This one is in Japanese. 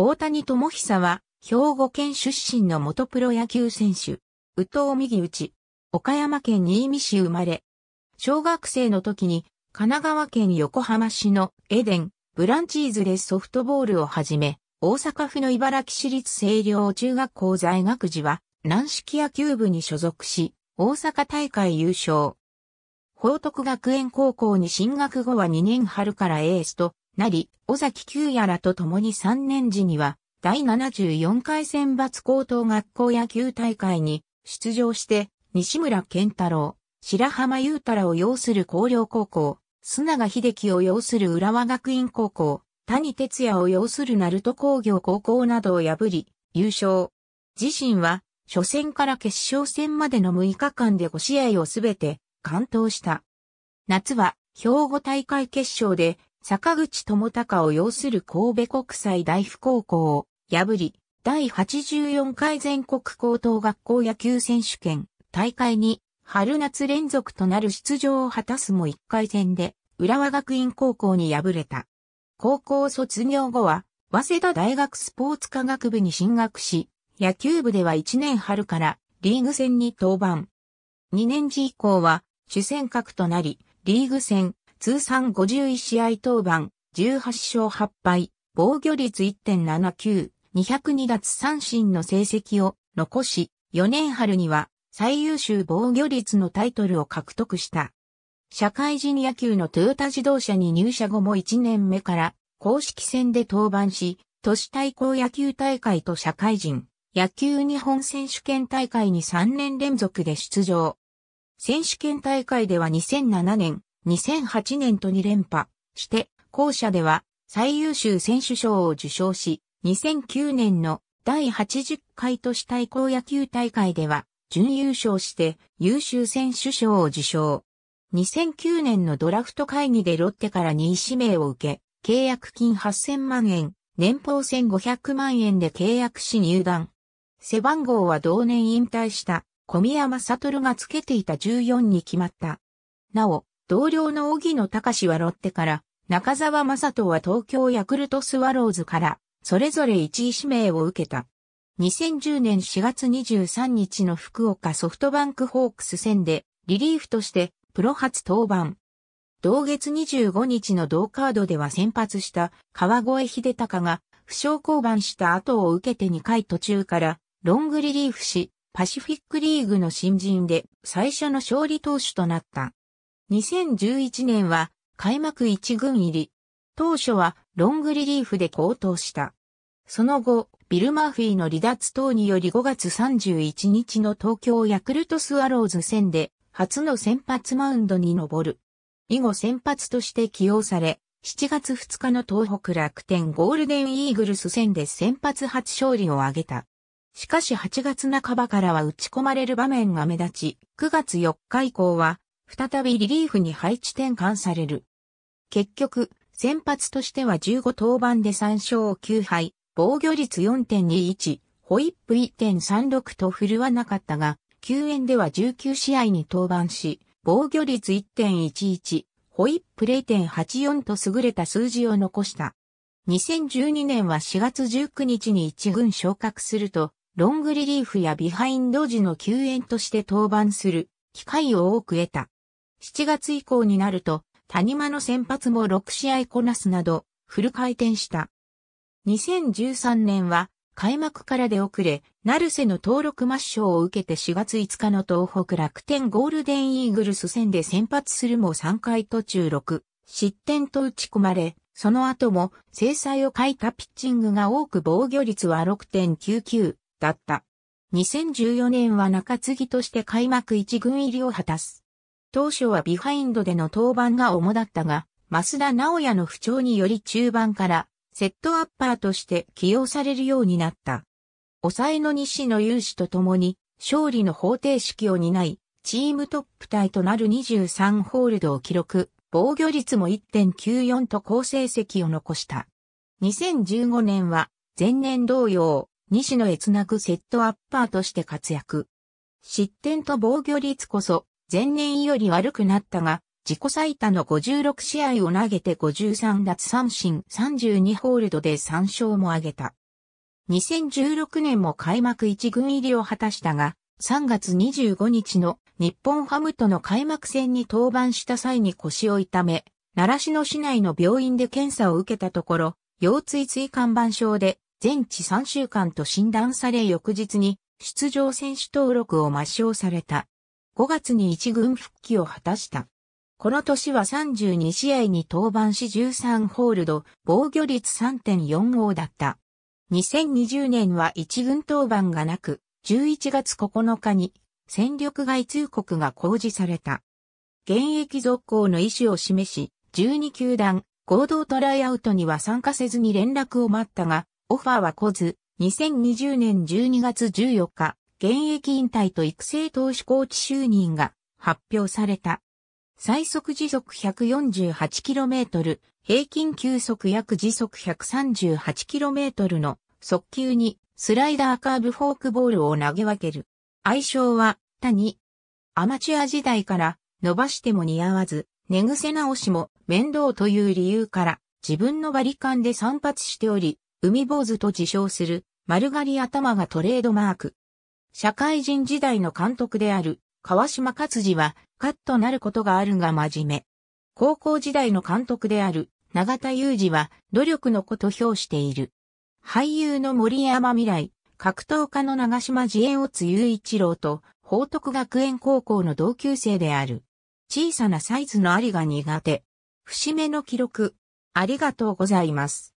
大谷智久は、兵庫県出身の元プロ野球選手。宇藤右内。岡山県新見市生まれ。小学生の時に、神奈川県横浜市のエデン、ブランチーズでソフトボールをはじめ、大阪府の茨城市立清涼中学校在学時は、軟式野球部に所属し、大阪大会優勝。報徳学園高校に進学後は2年春からエースとなり、尾崎久也らと共に3年時には、第74回選抜高等学校野球大会に出場して、西村健太郎、白浜優太らを擁する広陵高校、砂賀秀樹を擁する浦和学院高校、谷哲也を擁する鳴門工業高校などを破り、優勝。自身は、初戦から決勝戦までの6日間で5試合をすべて完投した。夏は、兵庫大会決勝で、坂口智隆を擁する神戸国際大府高校を破り、第84回全国高等学校野球選手権大会に春夏連続となる出場を果たすも1回戦で浦和学院高校に敗れた。高校卒業後は早稲田大学スポーツ科学部に進学し、野球部では1年春からリーグ戦に登板。2年時以降は主戦格となり、リーグ戦、通算51試合登板、18勝8敗、防御率1.79、202奪三振の成績を残し、4年春には最優秀防御率のタイトルを獲得した。社会人野球のトヨタ自動車に入社後も1年目から公式戦で登板し、都市対抗野球大会と社会人野球日本選手権大会に3年連続で出場。選手権大会では2007年2008年と2連覇して、後者では最優秀選手賞を受賞し、2009年の第80回都市対抗野球大会では、準優勝して優秀選手賞を受賞。2009年のドラフト会議でロッテから2位指名を受け、契約金8000万円、年俸1500万円で契約し入団。背番号は同年引退した小宮山悟がつけていた14に決まった。なお、同僚の荻野隆はロッテから、中澤正人は東京ヤクルトスワローズから、それぞれ1位指名を受けた。2010年4月23日の福岡ソフトバンクホークス戦で、リリーフとしてプロ初登板。同月25日の同カードでは先発した川越秀隆が負傷降板した後を受けて2回途中からロングリリーフし、パシフィックリーグの新人で最初の勝利投手となった。2011年は開幕一軍入り。当初はロングリリーフで高騰した。その後、ビル・マーフィーの離脱等により5月31日の東京ヤクルトスワローズ戦で初の先発マウンドに上る。以後先発として起用され、7月2日の東北楽天ゴールデンイーグルス戦で先発初勝利を挙げた。しかし8月半ばからは打ち込まれる場面が目立ち、9月4日以降は再びリリーフに配置転換される。結局、先発としては15登板で3勝9敗、防御率4.21、ホイップ1.36と振るわなかったが、救援では19試合に登板し、防御率1.11、ホイップ0.84と優れた数字を残した。2012年は4月19日に一軍昇格すると、ロングリリーフやビハインド時の救援として登板する機会を多く得た。7月以降になると、谷間の先発も6試合こなすなど、フル回転した。2013年は、開幕から出遅れ、ナルセの登録抹消を受けて4月5日の東北楽天ゴールデンイーグルス戦で先発するも3回途中6失点と打ち込まれ、その後も制裁を欠いたピッチングが多く防御率は6.99だった。2014年は中継ぎとして開幕1軍入りを果たす。当初はビハインドでの登板が主だったが、増田直也の不調により中盤からセットアッパーとして起用されるようになった。抑えの西野雄士と共に勝利の方程式を担い、チームトップタイとなる23ホールドを記録、防御率も1.94と好成績を残した。2015年は前年同様、西野へつなぐセットアッパーとして活躍。失点と防御率こそ前年より悪くなったが、自己最多の56試合を投げて53奪三振32ホールドで3勝も挙げた。2016年も開幕1軍入りを果たしたが、3月25日の日本ハムとの開幕戦に登板した際に腰を痛め、奈良市の市内の病院で検査を受けたところ、腰椎椎間板症で全治3週間と診断され翌日に出場選手登録を抹消された。5月に一軍復帰を果たした。この年は32試合に登板し13ホールド、防御率3.45だった。2020年は一軍登板がなく、11月9日に戦力外通告が公示された。現役続行の意思を示し、12球団合同トライアウトには参加せずに連絡を待ったが、オファーは来ず、2020年12月14日、現役引退と育成投手コーチ就任が発表された。最速時速 148km、平均球速約時速 138km の速球にスライダーカーブフォークボールを投げ分ける。相性は、他に。アマチュア時代から伸ばしても似合わず、寝癖直しも面倒という理由から自分のバリカンで散髪しており、海坊主と自称する丸刈り頭がトレードマーク。社会人時代の監督である川島勝治はカッとなることがあるが真面目。高校時代の監督である永田裕二は努力の子と評している。俳優の森山未来、格闘家の長島自演を津雄一郎と、報徳学園高校の同級生である。小さなサイズのありが苦手。節目の記録。ありがとうございます。